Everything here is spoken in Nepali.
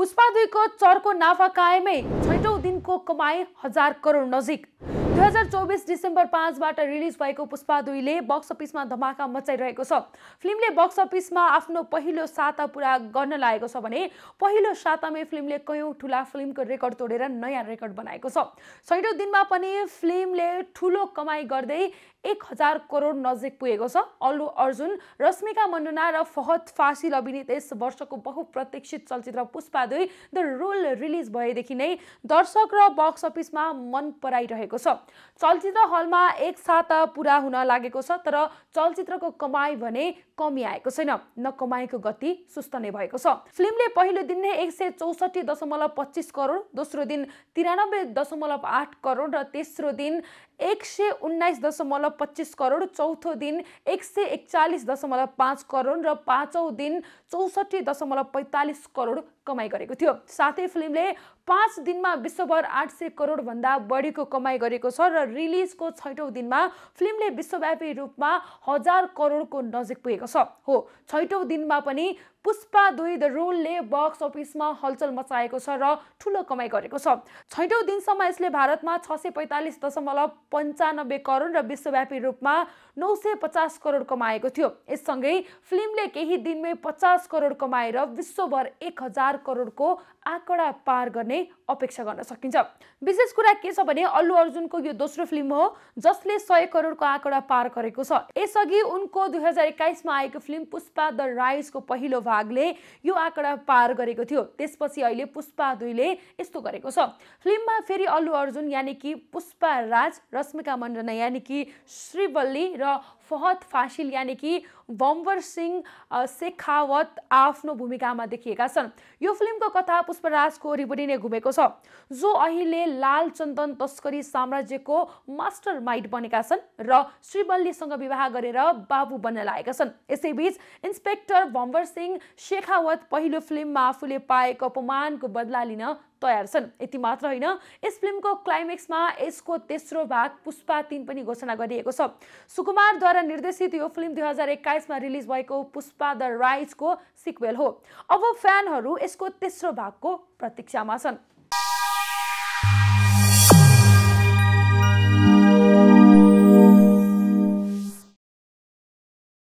पुष्पा दुईको चरको नाफा कायमै छैटौँ दिनको कमाई हजार करोड नजिक दुई हजार चौबिस डिसेम्बर पाँचबाट रिलिज भएको पुष्पा दुईले बक्स अफिसमा धमाका मचाइरहेको छ फिल्मले बक्स अफिसमा आफ्नो पहिलो साता पुरा गर्न लागेको छ भने पहिलो सातामै फिल्मले कयौँ ठुला फिल्मको रेकर्ड तोडेर नयाँ रेकर्ड बनाएको छ छैटौँ दिनमा पनि फिल्मले ठुलो कमाई गर्दै एक हजार करोड नजिक पुगेको छ अल्लु अर्जुन रश्मिका मन्डुना र फहद फासिल अभिनीत यस वर्षको बहुप्रतीक्षित चलचित्र पुष्पा दुई द रोल रिलिज भएदेखि नै दर्शक र बक्स अफिसमा मन पराइरहेको छ चलचित्र हलमा एक साथ पुरा हुन लागेको छ तर चलचित्रको कमाई भने कमी आएको छैन न कमाईको गति सुस्त नै भएको छ फिल्मले पहिलो दिन नै एक सय चौसठी दशमलव पच्चिस करोड दोस्रो दिन तिरानब्बे दशमलव आठ करोड र तेस्रो दिन एक सय उन्नाइस दशमलव दशमलव पच्चिस करोड चौथो दिन एक सय एकचालिस दशमलव पाँच करोड र पाँचौँ दिन चौसठी दशमलव पैँतालिस करोड कमाइ गरेको थियो साथै फिल्मले पाँच दिनमा विश्वभर आठ सय करोडभन्दा बढीको कमाइ गरेको छ र रिलिजको छैटौँ दिनमा फिल्मले विश्वव्यापी रूपमा हजार करोडको नजिक पुगेको छ हो छैटौँ दिनमा पनि पुष्पा दुई द रोलले बक्स अफिसमा हलचल मचाएको छ र ठुलो कमाइ गरेको छ छैटौँ दिनसम्म यसले भारतमा छ सय पैँतालिस दशमलव पन्चानब्बे करोड र विश्वव्यापी रूपमा नौ सय पचास करोड कमाएको थियो यससँगै फिल्मले केही दिनमै पचास करोड कमाएर विश्वभर एक हजार चार करोडको आँकडा पार गर्ने अपेक्षा गर्न सकिन्छ विशेष कुरा के छ भने अल्लु अर्जुनको यो दोस्रो फिल्म हो जसले सय करोडको आँकडा पार गरेको छ यसअघि उनको दुई हजार एक्काइसमा आएको फिल्म पुष्पा द राइजको पहिलो भागले यो आँकडा पार गरेको थियो त्यसपछि अहिले पुष्पा दुईले यस्तो गरेको छ फिल्ममा फेरि अल्लु अर्जुन यानि कि पुष्पा राज रश्मिका मण्डना यानि कि श्रीवल्ली र फहद फासिल यानि कि बम्बर सिंह शेखावत आफ्नो भूमिकामा देखिएका छन् यो फिल्मको कथा पुष्पराजको वरिपरि नै घुमेको छ जो अहिले लाल चन्दन तस्करी साम्राज्यको मास्टर माइन्ड बनेका छन् र श्रीबल्लीसँग विवाह गरेर बाबु बन्न लागेका छन् यसैबीच इन्सपेक्टर भम्बर सिंह शेखावत पहिलो फिल्ममा आफूले पाएको अपमानको बदला लिन तयार छन् यति मात्र होइन यस फिल्मको क्लाइमेक्समा यसको तेस्रो भाग पुष्पा तिन पनि घोषणा गरिएको छ सुकुमारद्वारा निर्देशित यो फिल्म दुई हजार एक्काइसमा रिलिज भएको पुष्पा द राइजको सिक्वेल हो अब फ्यानहरू यसको तेस्रो भागको प्रतीक्षामा छन्